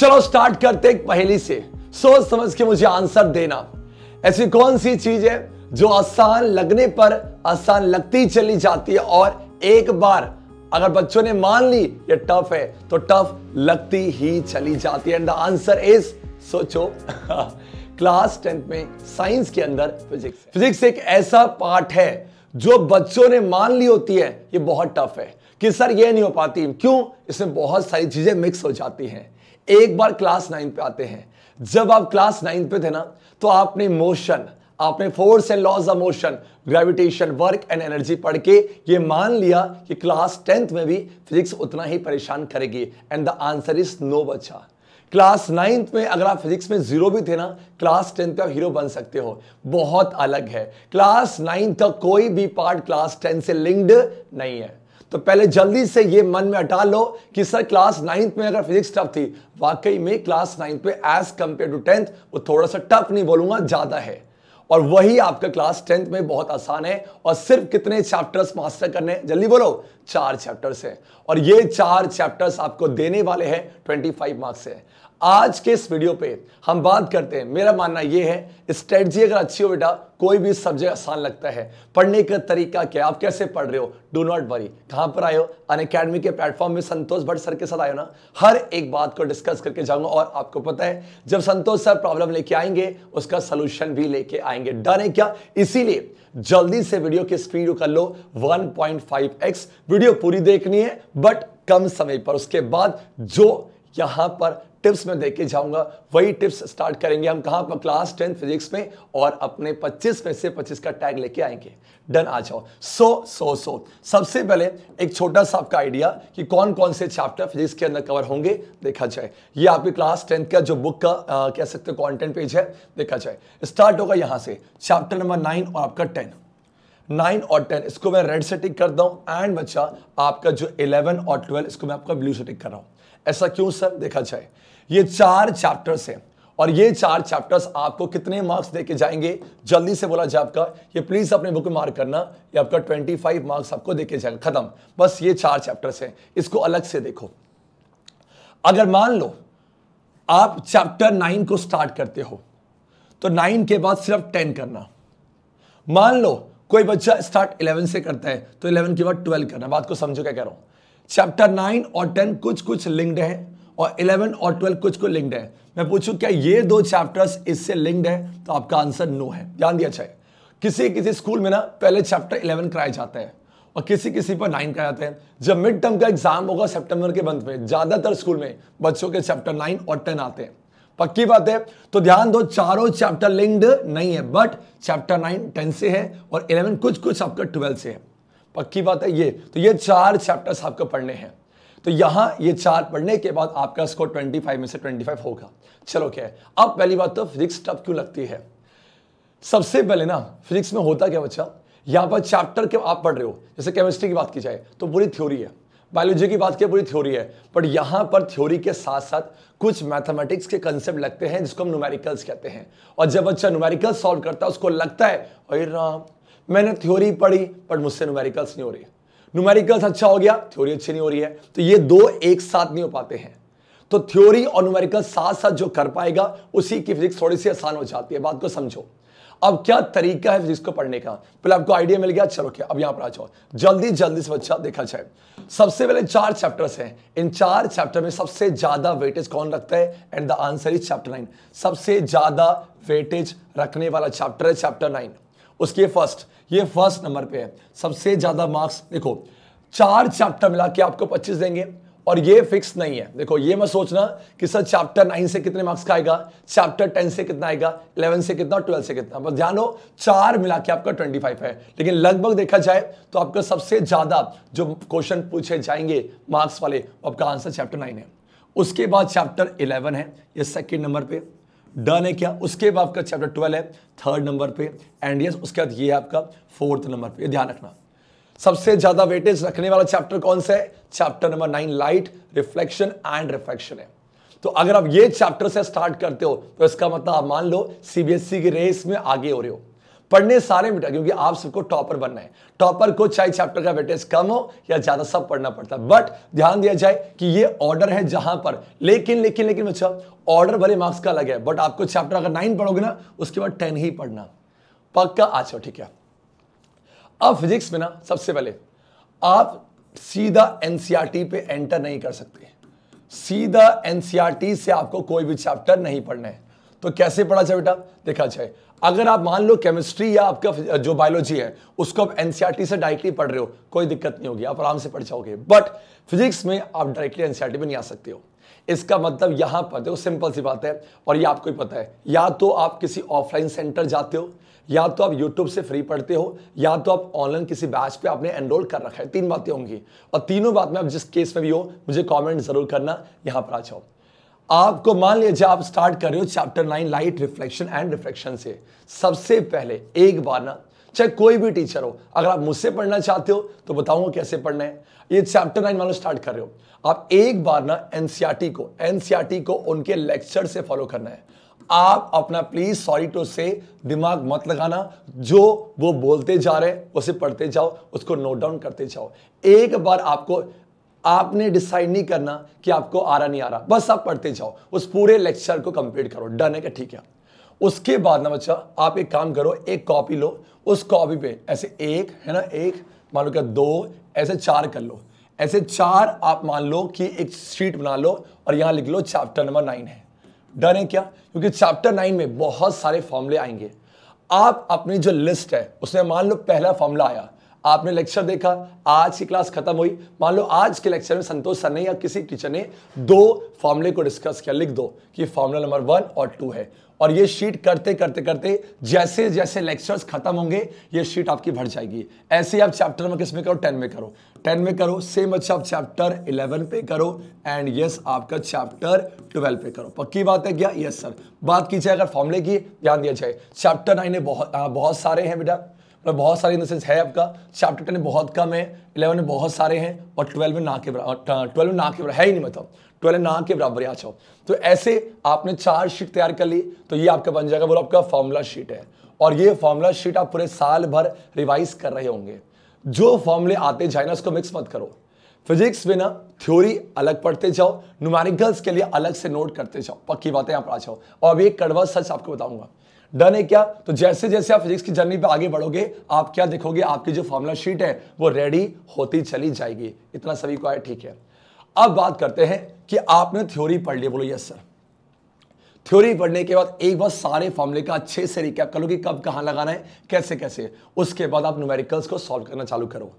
चलो स्टार्ट करते एक पहेली से सोच समझ के मुझे आंसर देना ऐसी कौन सी चीज है जो आसान लगने पर आसान लगती चली जाती है और एक बार अगर बच्चों ने मान ली ये टफ है तो टफ लगती ही चली जाती है एंड द आंसर इज सोचो क्लास टेंथ में साइंस के अंदर फिजिक्स फिजिक्स एक ऐसा पार्ट है जो बच्चों ने मान ली होती है ये बहुत टफ है कि सर ये नहीं हो पाती क्यों इसमें बहुत सारी चीजें मिक्स हो जाती हैं एक बार क्लास नाइन पे आते हैं जब आप क्लास नाइन पे थे ना तो आपने मोशन आपने force and laws of motion gravitation work and energy पढ़ के ये मान लिया कि क्लास टेंथ में भी फिजिक्स उतना ही परेशान करेगी and the answer is no बच्चा क्लास नाइन्थ में अगर आप फिजिक्स में जीरो भी थे ना क्लास टेंथ पे आप हीरो बन सकते हो बहुत अलग है क्लास नाइन्थ का कोई भी पार्ट क्लास टेंथ से लिंक्ड नहीं है तो पहले जल्दी से ये मन में हटा लो कि सर क्लास नाइन्थ में अगर फिजिक्स टफ थी वाकई में क्लास नाइन्थ में एज कंपेयर टू टेंथ वो थोड़ा सा टफ नहीं बोलूंगा ज़्यादा है और वही आपका क्लास टेंथ में बहुत आसान है और सिर्फ कितने चैप्टर्स मास्टर करने जल्दी बोलो चार चैप्टर्स हैं और ये चार चैप्टर्स आपको देने वाले हैं 25 मार्क्स से आज के इस वीडियो पे हम बात करते हैं मेरा मानना यह है स्ट्रेटजी अगर अच्छी हो बेटा कोई भी सब्जेक्ट आसान लगता है पढ़ने का तरीका क्या आप कैसे पढ़ रहे हो डू नॉट वरी कहां पर आए हो अन अकेडमी के प्लेटफॉर्म में संतोष भट्ट सर के साथ आयो ना हर एक बात को डिस्कस करके जाऊंगा और आपको पता है जब संतोष सर प्रॉब्लम लेके आएंगे उसका सोल्यूशन भी लेके आएंगे डर है क्या इसीलिए जल्दी से वीडियो की स्पीड कर लो वन वीडियो पूरी देखनी है बट कम समय पर उसके बाद जो यहाँ पर टिप्स में देके जाऊंगा वही टिप्स स्टार्ट करेंगे हम कहाँ पर क्लास टेंथ फिजिक्स में और अपने 25 में से 25 का टैग लेके आएंगे डन आ जाओ सो सो सो सबसे पहले एक छोटा सा आपका आइडिया कि कौन कौन से चैप्टर फिजिक्स के अंदर कवर होंगे देखा जाए ये आपकी क्लास टेंथ का जो बुक का आ, कह सकते हो कॉन्टेंट पेज है देखा जाए स्टार्ट होगा यहाँ से चैप्टर नंबर नाइन और आपका टेन नाइन और टेन इसको मैं रेड से टिक करता हूँ एंड बच्चा आपका जो इलेवन और ट्वेल्व इसको मैं आपका ब्लू से टिक कर रहा हूँ ऐसा क्यों सर देखा जाए ये चार चैप्टर्स हैं और ये चार चैप्टर्स आपको कितने मार्क्स देके जाएंगे जल्दी से बोला जाए आपका ये प्लीज अपने बुक में मार्क करना ये आपका 25 मार्क्स आपको देके जाएगा खत्म बस ये चार चैप्टर्स हैं इसको अलग से देखो अगर मान लो आप चैप्टर नाइन को स्टार्ट करते हो तो नाइन के बाद सिर्फ टेन करना मान लो कोई बच्चा स्टार्ट इलेवन से करता है तो इलेवन के बाद ट्वेल्व करना बात को समझो क्या कह रहा हूं चैप्टर नाइन और टेन कुछ कुछ लिंक्ड है और इलेवन और ट्वेल्व कुछ कुछ लिंक्ड है मैं पूछूं क्या ये दो चैप्टर्स इससे लिंक्ड है तो आपका आंसर नो है ध्यान दिया जाए अच्छा किसी किसी स्कूल में ना पहले चैप्टर इलेवन कराया जाता है और किसी किसी पर नाइन कराए जाते हैं जब मिड टर्म का एग्जाम होगा सेप्टेम्बर के मंथ में ज़्यादातर स्कूल में बच्चों के चैप्टर नाइन और टेन आते हैं पक्की बात है तो ध्यान दो चारों चैप्टर लिंक्ड नहीं है बट चैप्टर नाइन टेन से है और इलेवन कुछ कुछ आपका ट्वेल्व से है पक्की बात है ये तो ये चार चैप्टर्स आपको पढ़ने हैं तो यहां ये चार पढ़ने के बाद आपका स्कोर 25 में से 25 होगा चलो क्या अब पहली बात तो फिजिक्स टफ क्यों लगती है सबसे पहले ना फिजिक्स में होता क्या बच्चा यहां पर चैप्टर के आप पढ़ रहे हो जैसे केमिस्ट्री की बात की जाए तो पूरी थ्योरी है बायोलॉजी की बात की पूरी थ्योरी है बट यहां पर थ्योरी के साथ साथ कुछ मैथमेटिक्स के कंसेप्ट लगते हैं जिसको हम न्यूमेरिकल्स कहते हैं और जब बच्चा न्यूमेरिकल सॉल्व करता है उसको लगता है अरे राम मैंने थ्योरी पढ़ी बट मुझसे न्यूमेरिकल्स नहीं हो रही है न्यूमेरिकल्स अच्छा हो गया थ्योरी अच्छी नहीं हो रही है तो ये दो एक साथ नहीं हो पाते हैं तो थ्योरी और न्यूमेरिकल साथ साथ जो कर पाएगा उसी की फिजिक्स थोड़ी सी आसान हो जाती है बात को समझो अब क्या तरीका है फिजिक्स को पढ़ने का पहले आपको आइडिया मिल गया चलो क्या अब यहां पर आ जाओ जल्दी जल्दी से बच्चा देखा जाए सबसे पहले चार चैप्टर्स हैं इन चार चैप्टर में सबसे ज्यादा वेटेज कौन रखता है and the answer is chapter nine सबसे ज्यादा वेटेज रखने वाला चैप्टर है चैप्टर नाइन उसके फर्स्ट ये फर्स्ट नंबर पे है सबसे ज़्यादा मार्क्स देखो चार चैप्टर मिला के आपको पच्चीस देंगे और ये फिक्स नहीं है देखो ये मैं सोचना कि सर चैप्टर नाइन से कितने मार्क्स का आएगा चैप्टर टेन से कितना आएगा इलेवन से कितना ट्वेल्व से कितना बस ध्यान हो चार मिला के आपका ट्वेंटी फाइव है लेकिन लगभग देखा जाए तो आपका सबसे ज़्यादा जो क्वेश्चन पूछे जाएंगे मार्क्स वाले आपका आंसर चैप्टर नाइन है उसके बाद चैप्टर इलेवन है ये सेकेंड नंबर पर डन है क्या उसके बाद आपका चैप्टर ट्वेल्व है थर्ड नंबर पे एंड यस उसके बाद ये है आपका फोर्थ नंबर पे ध्यान रखना सबसे ज्यादा वेटेज रखने वाला चैप्टर कौन सा है chapter number nine light reflection and reflection है तो अगर आप ये चैप्टर से स्टार्ट करते हो तो इसका मतलब आप मान लो सीबीएसई e की रेस में आगे हो रहे हो पढ़ने सारे मिटा क्योंकि आप सबको टॉपर बनना है टॉपर को चाहे चैप्टर का वेटेज कम हो या ज़्यादा सब पढ़ना पड़ता है बट ध्यान दिया जाए कि ये ऑर्डर है जहां पर लेकिन लेकिन लेकिन बच्चा ऑर्डर भले मार्क्स का अलग है बट आपको चैप्टर अगर नाइन पढ़ोगे ना उसके बाद टेन ही पढ़ना पक्का अच्छा ठीक है अब फिजिक्स में ना सबसे पहले आप सीधा एनसीईआरटी e पे एंटर नहीं कर सकते सीधा एनसीईआरटी e से आपको कोई भी चैप्टर नहीं पढ़ना है तो कैसे पढ़ा जाए बेटा देखा जाए अगर आप मान लो केमिस्ट्री या आपका जो बायोलॉजी है उसको आप एनसीआरटी e से डायरेक्टली पढ़ रहे हो कोई दिक्कत नहीं होगी आप आराम से पढ़ जाओगे बट फिजिक्स में आप डायरेक्टली एनसीआरटी e में नहीं आ सकते हो इसका मतलब यहां पर देखो सिंपल सी बात है और ये आपको ही पता है या तो आप किसी ऑफलाइन सेंटर जाते हो या तो आप यूट्यूब से फ्री पढ़ते हो या तो आप ऑनलाइन किसी बैच पे आपने एनरोल कर रखा है तीन बातें होंगी और तीनों बात में आप जिस केस में भी हो मुझे कमेंट जरूर करना यहाँ पर आ जाओ आपको मान लीजिए आप स्टार्ट कर रहे हो chapter nine light reflection and reflection से सबसे पहले एक बार ना चाहे कोई भी टीचर हो अगर आप मुझसे पढ़ना चाहते हो तो बताऊंगा कैसे पढ़ना है ये चैप्टर नाइन वालों स्टार्ट कर रहे हो आप एक बार ना एनसीआरटी e को एनसीआरटी e को उनके लेक्चर से फॉलो करना है आप अपना प्लीज सॉरी टू से दिमाग मत लगाना जो वो बोलते जा रहे हैं उसे पढ़ते जाओ उसको नोट डाउन करते जाओ एक बार आपको आपने डिसाइड नहीं करना कि आपको आ रहा नहीं आ रहा बस आप पढ़ते जाओ उस पूरे लेक्चर को कंप्लीट करो डन है क्या ठीक है उसके बाद ना बच्चा आप एक काम करो एक कॉपी लो उस कॉपी पे ऐसे एक है ना एक मान लो क्या दो ऐसे चार कर लो ऐसे चार आप मान लो कि एक शीट बना लो और यहाँ लिख लो चैप्टर नंबर नाइन है डन है क्या क्योंकि चैप्टर नाइन में बहुत सारे फॉर्मूले आएंगे आप अपनी जो लिस्ट है उसमें मान लो पहला फॉर्मूला आया आपने लेक्चर देखा आज की क्लास खत्म हुई मान लो आज के लेक्चर में संतोष सर ने या किसी टीचर ने दो फॉर्मूले को डिस्कस किया लिख दो कि फॉर्मूला नंबर वन और टू है और ये शीट करते करते करते जैसे जैसे लेक्चर्स खत्म होंगे ये शीट आपकी भर जाएगी ऐसे ही आप चैप्टर में किस में करो टेन में करो टेन में करो सेम अच्छा आप चैप्टर इलेवन पे करो एंड यस आपका चैप्टर ट्वेल्व पे करो पक्की बात है क्या यस सर बात की जाए अगर फॉर्मूले की ध्यान दिया जाए चैप्टर नाइन में बहुत आ, हाँ, बहुत सारे हैं बेटा पर मतलब बहुत सारे इन द है आपका चैप्टर टेन बहुत कम है इलेवन में बहुत सारे हैं और ट्वेल्व मतलब। में ना के बराबर ट्वेल्व में ना के बराबर है ही नहीं मतलब ट्वेल्व में ना के बराबर आ जाओ तो ऐसे आपने चार शीट तैयार कर ली तो ये आपका बन जाएगा बोलो आपका फॉर्मूला शीट है और ये फॉर्मूला शीट आप पूरे साल भर रिवाइज कर रहे होंगे जो फॉर्मूले आते जाए ना उसको मिक्स मत करो फिजिक्स में ना थ्योरी अलग पढ़ते जाओ नुमानिकल्स के लिए अलग से नोट करते जाओ पक्की बातें आप आ जाओ और अभी एक कड़वा सच आपको बताऊंगा डन है क्या तो जैसे जैसे आप फिजिक्स की जर्नी पे आगे बढ़ोगे आप क्या देखोगे आपकी जो फॉर्मुला शीट है वो रेडी होती चली जाएगी इतना सभी को आया ठीक है अब बात करते हैं कि आपने थ्योरी पढ़ ली बोलो यस सर थ्योरी पढ़ने के बाद एक बार सारे फॉर्मुले का अच्छे से रिकैप करो कि कब कहां लगाना है कैसे कैसे उसके बाद आप न्यूमेरिकल्स को सॉल्व करना चालू करो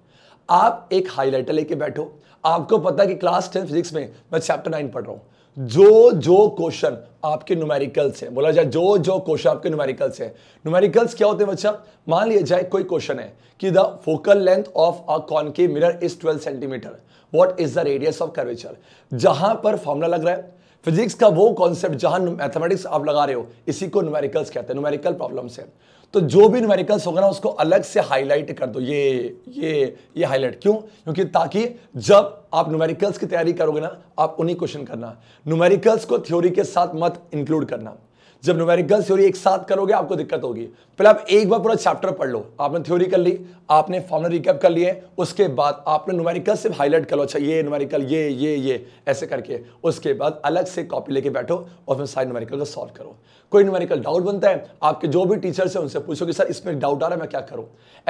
आप एक हाईलाइटर लेके बैठो आपको पता है कि क्लास टेन फिजिक्स में मैं चैप्टर नाइन पढ़ रहा हूं जो जो क्वेश्चन आपके न्यूमेरिकल से बोला जाए जो जो क्वेश्चन आपके न्यूमेरिकल से न्यूमेरिकल्स क्या होते हैं बच्चा मान लिया जाए कोई क्वेश्चन है कि the focal length of a concave mirror is 12 centimetre what is the radius of curvature जहां पर फॉर्मूला लग रहा है फिजिक्स का वो कॉन्सेप्ट जहां मैथमेटिक्स आप लगा रहे हो इसी को न्यूमेरिकल्स कहते हैं न्यूमेरिकल प्रॉब्लम्स है तो जो भी न्यूमेरिकल्स होगा ना उसको अलग से हाईलाइट कर दो ये ये ये हाईलाइट क्यों क्योंकि ताकि जब आप न्यूमेरिकल्स की तैयारी करोगे ना आप उन्हीं क्वेश्चन करना न्यूमेरिकल्स को थ्योरी के साथ मत इंक्लूड करना जब न्यूमेरिकल थ्योरी एक साथ करोगे आपको दिक्कत होगी पहले आप एक बार पूरा चैप्टर पढ़ लो आपने थ्योरी कर ली आपने फॉर्मुला रिकअप कर लिए उसके बाद आपने न्यूमेरिकल सिर्फ हाईलाइट कर लो अच्छा ये न्यूमेरिकल ये ये ये ऐसे करके उसके बाद अलग से कॉपी लेके बैठो और फिर सारे न्यूमेरिकल को सॉल्व करो कोई न्यूमेरिकल डाउट बनता है आपके जो भी टीचर्स हैं उनसे पूछो कि सर इसमें डाउट आ रहा है मैं क्या करूँ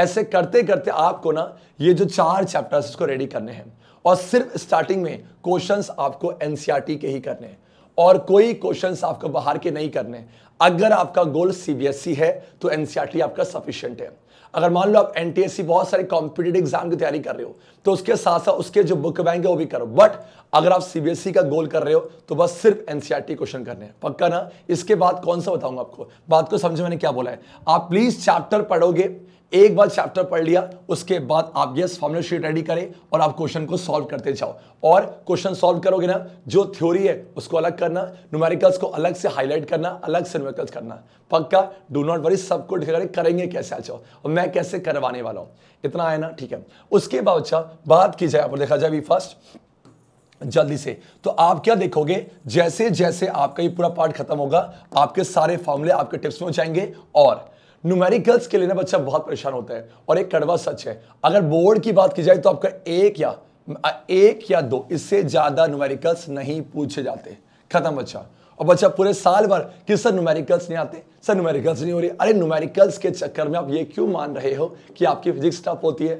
ऐसे करते करते आपको ना ये जो चार चैप्टर्स उसको रेडी करने हैं और सिर्फ स्टार्टिंग में क्वेश्चंस आपको एनसीईआरटी e के ही करने हैं और कोई क्वेश्चन आपको बाहर के नहीं करने अगर आपका गोल सीबीएसई e है तो एनसीआरटी e आपका सफिशियंट है अगर मान लो आप एनटीएससी e बहुत सारे कॉम्पिटेटिव एग्जाम की तैयारी कर रहे हो तो उसके साथ साथ उसके जो बुक बैंक है वो भी करो बट अगर आप सीबीएसई का गोल कर रहे हो तो बस सिर्फ एनसीआरटी क्वेश्चन करने हैं पक्का ना इसके बाद कौन सा बताऊंगा आपको बात को समझो मैंने क्या बोला है आप प्लीज चैप्टर पढ़ोगे एक बार चैप्टर पढ़ लिया उसके बाद आप यस फॉर्मुला शीट रेडी करें और आप क्वेश्चन को सॉल्व करते जाओ और क्वेश्चन सॉल्व करोगे ना जो थ्योरी है उसको अलग करना न्यूमेरिकल्स को अलग से हाईलाइट करना अलग से न्यूमेरिकल्स करना पक्का डू नॉट वरी सबको डिस्कवर करेंगे कैसे आ जाओ और मैं कैसे करवाने वाला हूँ इतना आया ना ठीक है उसके बाद अच्छा, बात की जाए आप देखा जाए अभी फर्स्ट जल्दी से तो आप क्या देखोगे जैसे जैसे आपका ये पूरा पार्ट खत्म होगा आपके सारे फॉर्मूले आपके टिप्स में हो जाएंगे और न्यूमेरिकल्स के लिए ना बच्चा बहुत परेशान होता है और एक कड़वा सच है अगर बोर्ड की बात की जाए तो आपका एक या एक या दो इससे ज़्यादा न्यूमेरिकल्स नहीं पूछे जाते खत्म बच्चा और बच्चा पूरे साल भर कि सर न्यूमेरिकल्स नहीं आते सर न्यूमेरिकल्स नहीं हो रही अरे न्यूमेरिकल्स के चक्कर में आप ये क्यों मान रहे हो कि आपकी फिजिक्स टफ होती है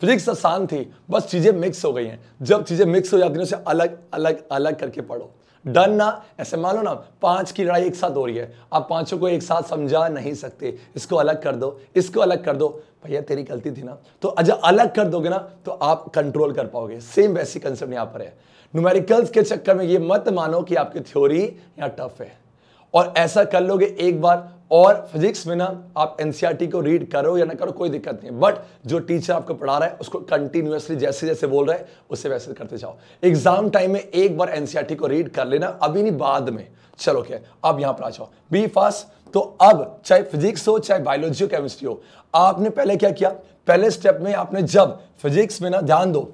फिजिक्स आसान थी बस चीज़ें मिक्स हो गई हैं जब चीज़ें मिक्स हो जाती हैं उसे अलग अलग अलग करके पढ़ो डन ना ऐसे मान लो ना पांच की लड़ाई एक साथ हो रही है आप पांचों को एक साथ समझा नहीं सकते इसको अलग कर दो इसको अलग कर दो भैया तेरी गलती थी ना तो अजय अलग कर दोगे ना तो आप कंट्रोल कर पाओगे सेम वैसी कंसेप्ट यहां पर है न्यूमेरिकल्स के चक्कर में ये मत मानो कि आपकी थ्योरी यहाँ टफ है और ऐसा कर लोगे एक बार और फिजिक्स में ना आप एनसीईआरटी e को रीड करो या ना करो कोई दिक्कत नहीं बट जो टीचर आपको पढ़ा रहा है उसको कंटिन्यूसली जैसे जैसे बोल रहे हैं उससे वैसे करते जाओ एग्जाम टाइम में एक बार एनसीईआरटी e को रीड कर लेना अभी नहीं बाद में चलो क्या अब यहां पर आ जाओ बी फास्ट तो अब चाहे फिजिक्स हो चाहे बायोलॉजी हो केमिस्ट्री हो आपने पहले क्या किया पहले स्टेप में आपने जब फिजिक्स में ना ध्यान दो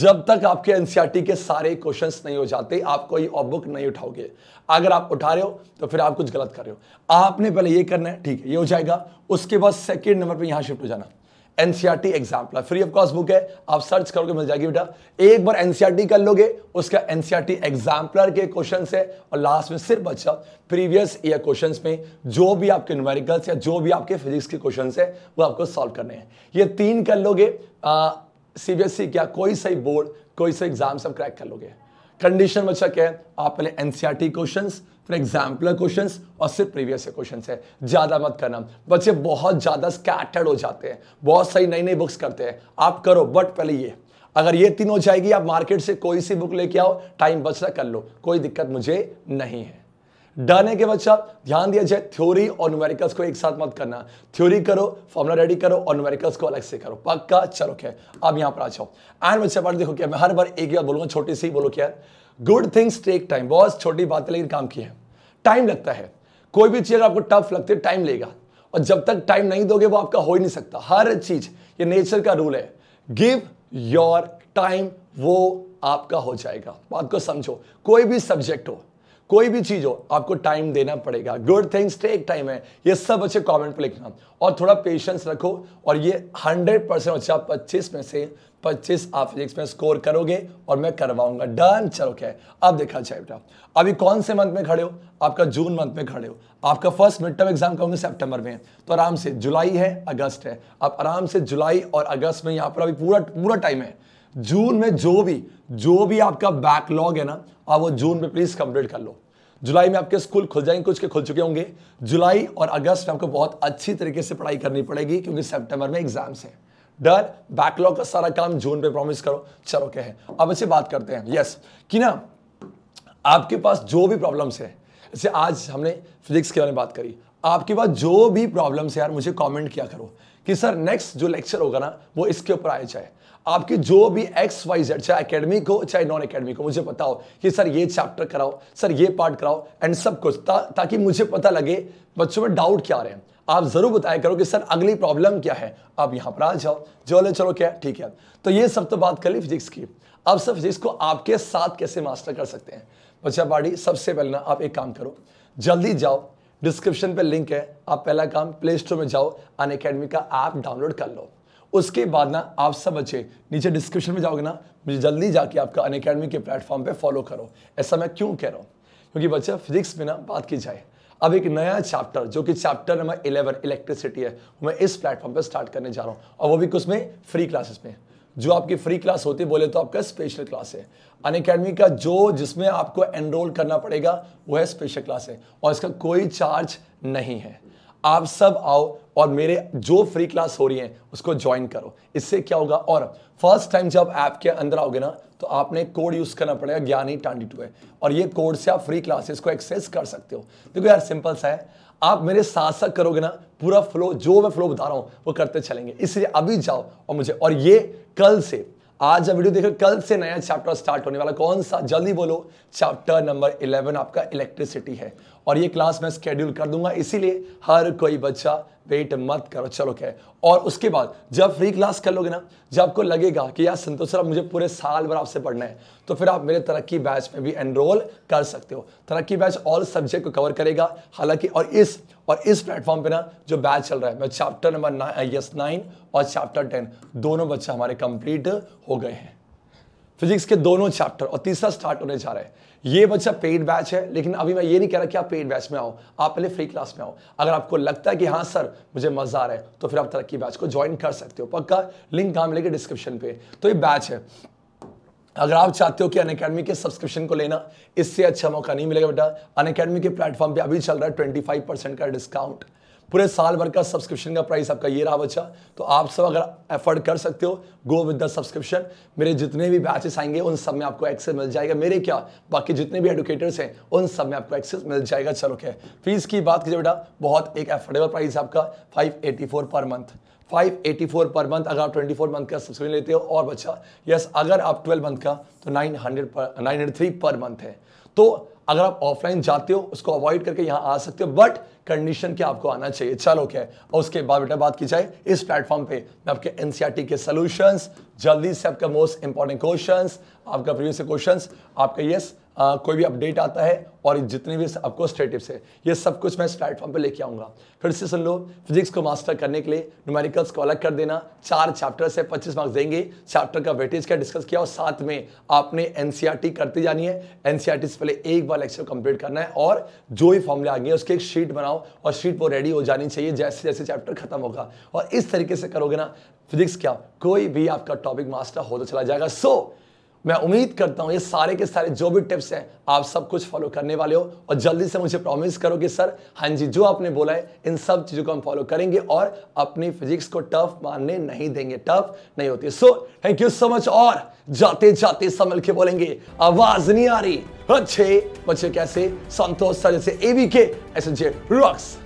जब तक आपके एनसीईआरटी e के सारे क्वेश्चंस नहीं हो जाते आप कोई और बुक नहीं उठाओगे अगर आप उठा रहे हो तो फिर आप कुछ गलत कर रहे हो आपने पहले ये करना है ठीक है ये हो जाएगा उसके बाद सेकेंड नंबर पर यहां शिफ्ट हो जाना NCERT example free of cost book है आप सर्च करोगे मिल जाएगी बेटा एक बार एनसीआरटी e कर लोगे उसका एनसीआरटी एग्जाम्पलर e के क्वेश्चन है और लास्ट में सिर्फ बच्चा प्रीवियस ईयर क्वेश्चन में जो भी आपके न्यूमेरिकल्स या जो भी आपके फिजिक्स के क्वेश्चन है वो आपको सॉल्व करने हैं ये तीन कर लोगे सीबीएसई e क्या कोई सही बोर्ड कोई सा एग्जाम सब क्रैक कर लोगे कंडीशन बच्चा क्या है आप पहले टी क्वेश्चंस e फिर एग्जाम्पल क्वेश्चंस और सिर्फ प्रीवियस क्वेश्चंस है ज़्यादा मत करना बच्चे बहुत ज़्यादा स्कैटर्ड हो जाते हैं बहुत सही नई नई बुक्स करते हैं आप करो बट पहले ये अगर ये तीन हो जाएगी आप मार्केट से कोई सी बुक लेके आओ टाइम रहा कर लो कोई दिक्कत मुझे नहीं है डरने के बच्चा ध्यान दिया जाए थ्योरी और न्यूमेरिकल्स को एक साथ मत करना थ्योरी करो फॉर्मुला रेडी करो और न्यूमेरिकल्स को अलग से करो पक्का चलो क्या अब यहां पर आ जाओ एंड बच्चे बार देखो क्या मैं हर बार एक बार बोलूंगा छोटी सी बोलो क्या गुड थिंग्स टेक टाइम बहुत छोटी बात लेकिन काम की है टाइम लगता है कोई भी चीज़ आपको टफ लगती है टाइम लेगा और जब तक टाइम नहीं दोगे वो आपका हो ही नहीं सकता हर चीज़ ये नेचर का रूल है गिव योर टाइम वो आपका हो जाएगा बात को समझो कोई भी सब्जेक्ट हो कोई भी चीज़ हो आपको टाइम देना पड़ेगा गुड थिंग्स टेक टाइम है ये सब अच्छे कमेंट पे लिखना और थोड़ा पेशेंस रखो और ये 100 परसेंट अच्छा पच्चीस में से 25 आप फिजिक्स में स्कोर करोगे और मैं करवाऊंगा डन चलो क्या है अब देखा जाए बेटा अभी कौन से मंथ में खड़े हो आपका जून मंथ में खड़े हो आपका फर्स्ट मिड टर्म एग्जाम कहूंगे सितंबर में तो आराम से जुलाई है अगस्त है आप आराम से जुलाई और अगस्त में यहाँ पर अभी पूरा पूरा टाइम है जून में जो भी जो भी आपका बैकलॉग है ना आप वो जून में प्लीज कंप्लीट कर लो जुलाई में आपके स्कूल खुल जाएंगे कुछ के खुल चुके होंगे जुलाई और अगस्त में आपको बहुत अच्छी तरीके से पढ़ाई करनी पड़ेगी क्योंकि सेप्टेम्बर में एग्जाम्स हैं डर बैकलॉग का सारा काम जून पे प्रॉमिस करो चलो क्या है अब अच्छी बात करते हैं यस कि ना आपके पास जो भी प्रॉब्लम्स है जैसे आज हमने फिजिक्स के बारे में बात करी आपके पास जो भी प्रॉब्लम्स है यार मुझे कमेंट किया करो कि सर नेक्स्ट जो लेक्चर होगा ना वो इसके ऊपर आया जाए आपकी जो भी एक्स वाई जेड चाहे अकेडमिक हो चाहे नॉन अकेडमिक हो मुझे बताओ कि सर ये चैप्टर कराओ सर ये पार्ट कराओ एंड सब कुछ ता, ताकि मुझे पता लगे बच्चों में डाउट क्या आ रहे हैं आप जरूर बताया करो कि सर अगली प्रॉब्लम क्या है आप यहां पर आ जाओ जो चलो क्या ठीक है तो ये सब तो बात कर ली फिजिक्स की अब सब फिजिक्स को आपके साथ कैसे मास्टर कर सकते हैं बच्चा पाड़ी सबसे पहले ना आप एक काम करो जल्दी जाओ डिस्क्रिप्शन पे लिंक है आप पहला काम प्ले स्टोर में जाओ अन अकेडमी का ऐप डाउनलोड कर लो उसके बाद ना आप सब बच्चे नीचे डिस्क्रिप्शन में जाओगे ना मुझे जल्दी जाके आपका अन अकेडमी के प्लेटफॉर्म पे फॉलो करो ऐसा मैं क्यों कह रहा हूँ क्योंकि बच्चा फिजिक्स में ना बात की जाए अब एक नया चैप्टर जो कि चैप्टर नंबर इलेवन इलेक्ट्रिसिटी है मैं इस प्लेटफॉर्म पर स्टार्ट करने जा रहा हूँ और वो भी कुछ में फ्री क्लासेस में जो आपकी फ्री क्लास होती है बोले तो आपका स्पेशल क्लास है अन अकेडमी का जो जिसमें आपको एनरोल करना पड़ेगा वो है स्पेशल क्लास है और इसका कोई चार्ज नहीं है आप सब आओ और मेरे जो फ्री क्लास हो रही है उसको ज्वाइन करो इससे क्या होगा और फर्स्ट टाइम जब ऐप के अंदर आओगे ना तो आपने कोड यूज़ करना पड़ेगा ज्ञानी टांडी टू है और ये कोड से आप फ्री क्लासेस को एक्सेस कर सकते हो देखो यार सिंपल सा है आप मेरे साथ साथ करोगे ना पूरा फ्लो जो मैं फ्लो बता रहा हूँ वो करते चलेंगे इसलिए अभी जाओ और मुझे और ये कल से आज जब वीडियो देखो कल से नया चैप्टर स्टार्ट होने वाला कौन सा जल्दी बोलो चैप्टर नंबर 11 आपका इलेक्ट्रिसिटी है और ये क्लास मैं स्केड्यूल कर दूंगा इसीलिए हर कोई बच्चा वेट मत करो चलो क्या और उसके बाद जब फ्री क्लास कर लोगे ना जब आपको लगेगा कि यार संतोष सर मुझे पूरे साल भर आपसे पढ़ना है तो फिर आप मेरे तरक्की बैच में भी एनरोल कर सकते हो तरक्की बैच ऑल सब्जेक्ट को कवर करेगा हालांकि और इस और इस प्लेटफॉर्म पे ना जो बैच चल रहा है मैं चैप्टर नंबर नाइन एस नाइन और चैप्टर टेन दोनों बच्चे हमारे कंप्लीट हो गए हैं फिजिक्स के दोनों चैप्टर और तीसरा स्टार्ट होने जा रहा है ये बच्चा पेड बैच है लेकिन अभी मैं ये नहीं कह रहा कि आप पेड बैच में आओ आप पहले फ्री क्लास में आओ अगर आपको लगता है कि हाँ सर मुझे मजा आ रहा है तो फिर आप तरक्की बैच को ज्वाइन कर सकते हो पक्का लिंक कहाँ मिलेगी डिस्क्रिप्शन पे तो ये बैच है अगर आप चाहते हो कि अन अकेडमी के सब्सक्रिप्शन को लेना इससे अच्छा मौका नहीं मिलेगा बेटा अन अकेडमी के प्लेटफॉर्म पे अभी चल रहा है ट्वेंटी फाइव परसेंट का डिस्काउंट पूरे साल भर का सब्सक्रिप्शन का प्राइस आपका ये रहा बच्चा तो आप सब अगर एफर्ड कर सकते हो गो विद द सब्सक्रिप्शन मेरे जितने भी बैचेस आएंगे उन सब में आपको एक्सेस मिल जाएगा मेरे क्या बाकी जितने भी एडुकेटर्स हैं उन सब में आपको एक्सेस मिल जाएगा चलो क्या फीस की बात कीजिए बेटा बहुत एक एफोर्डेबल प्राइस आपका five per month 584 per month अगर आप 24 मंथ का सब्सक्रिप्शन लेते हो और बच्चा यस अगर आप 12 मंथ का तो 900 पर 903 पर मंथ है तो अगर आप ऑफलाइन जाते हो उसको अवॉइड करके यहाँ आ सकते हो बट कंडीशन क्या आपको आना चाहिए चलो क्या है और उसके बाद बेटा बात की जाए इस प्लेटफॉर्म पे मैं आपके एनसीआरटी e के सोल्यूशन जल्दी से आपका मोस्ट इंपॉर्टेंट क्वेश्चंस आपका प्रीवियस क्वेश्चंस आपका यस आ, कोई भी अपडेट आता है और जितने भी आपको स्टेटिप्स है ये सब कुछ मैं इस प्लेटफॉर्म पर लेके आऊँगा फिर से सुन लो फिजिक्स को मास्टर करने के लिए न्यूमेरिकल्स को अलग कर देना चार चैप्टर से 25 मार्क्स देंगे चैप्टर का वेटेज का डिस्कस किया और साथ में आपने एन e करती जानी है एन e से पहले एक बार लेक्चर कंप्लीट करना है और जो भी फॉर्मले आ गए उसकी एक शीट बनाओ और शीट वो रेडी हो जानी चाहिए जैसे जैसे चैप्टर खत्म होगा और इस तरीके से करोगे ना फिजिक्स क्या कोई भी आपका टॉपिक मास्टर होता चला जाएगा सो so, मैं उम्मीद करता हूँ ये सारे के सारे जो भी टिप्स हैं आप सब कुछ फॉलो करने वाले हो और जल्दी से मुझे प्रॉमिस करो कि सर हाँ जी जो आपने बोला है इन सब चीज़ों को हम फॉलो करेंगे और अपनी फिजिक्स को टफ मानने नहीं देंगे टफ नहीं होती so thank you so much और जाते जाते संभल के बोलेंगे आवाज नहीं आ रही अच्छे बच्चे कैसे संतोष सर जैसे एवी के ऐसे जे रॉक्स